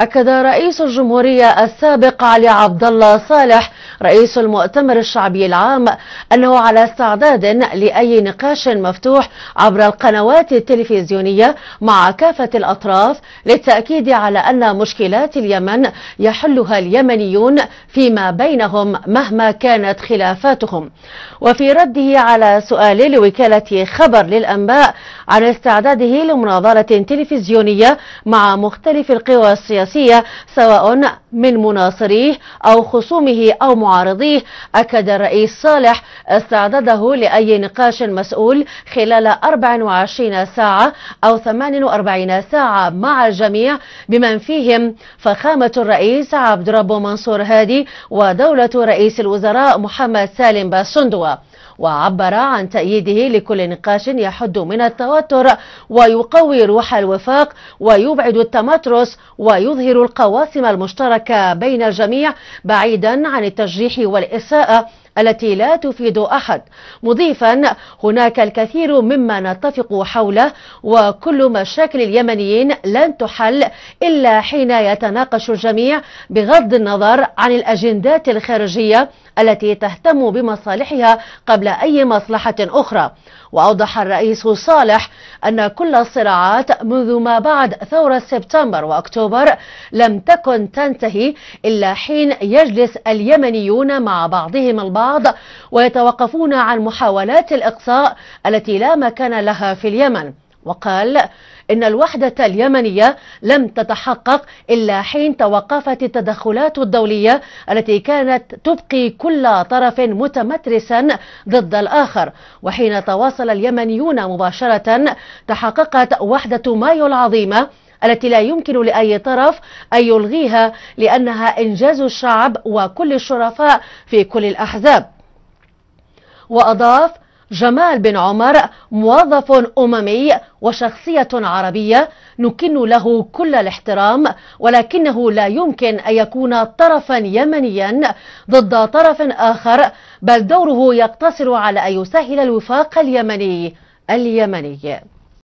أكد رئيس الجمهورية السابق علي عبد الله صالح رئيس المؤتمر الشعبي العام أنه على استعداد لأي نقاش مفتوح عبر القنوات التلفزيونية مع كافة الأطراف للتأكيد على أن مشكلات اليمن يحلها اليمنيون فيما بينهم مهما كانت خلافاتهم وفي رده على سؤال لوكالة خبر للأنباء عن استعداده لمناظرة تلفزيونية مع مختلف القوى السياسية سواء من مناصريه أو خصومه أو ومعارضيه أكد الرئيس صالح استعداده لأي نقاش مسؤول خلال 24 ساعة أو 48 ساعة مع الجميع بمن فيهم فخامة الرئيس عبد ربه منصور هادي ودولة رئيس الوزراء محمد سالم باسندوة وعبر عن تأييده لكل نقاش يحد من التوتر ويقوي روح الوفاق ويبعد التمترس ويظهر القواسم المشتركة بين الجميع بعيدا عن التجريح والإساءة التي لا تفيد أحد مضيفا هناك الكثير مما نتفق حوله وكل مشاكل اليمنيين لن تحل إلا حين يتناقش الجميع بغض النظر عن الأجندات الخارجية التي تهتم بمصالحها قبل أي مصلحة أخرى وأوضح الرئيس صالح أن كل الصراعات منذ ما بعد ثورة سبتمبر وأكتوبر لم تكن تنتهي إلا حين يجلس اليمنيون مع بعضهم البعض البعض ويتوقفون عن محاولات الإقصاء التي لا مكان لها في اليمن وقال إن الوحدة اليمنية لم تتحقق إلا حين توقفت التدخلات الدولية التي كانت تبقي كل طرف متمترسا ضد الآخر وحين تواصل اليمنيون مباشرة تحققت وحدة مايو العظيمة التي لا يمكن لأي طرف أن يلغيها لأنها إنجاز الشعب وكل الشرفاء في كل الأحزاب وأضاف جمال بن عمر موظف أممي وشخصية عربية نكن له كل الاحترام ولكنه لا يمكن أن يكون طرفا يمنيا ضد طرف آخر بل دوره يقتصر على أن يسهل الوفاق اليمني اليمني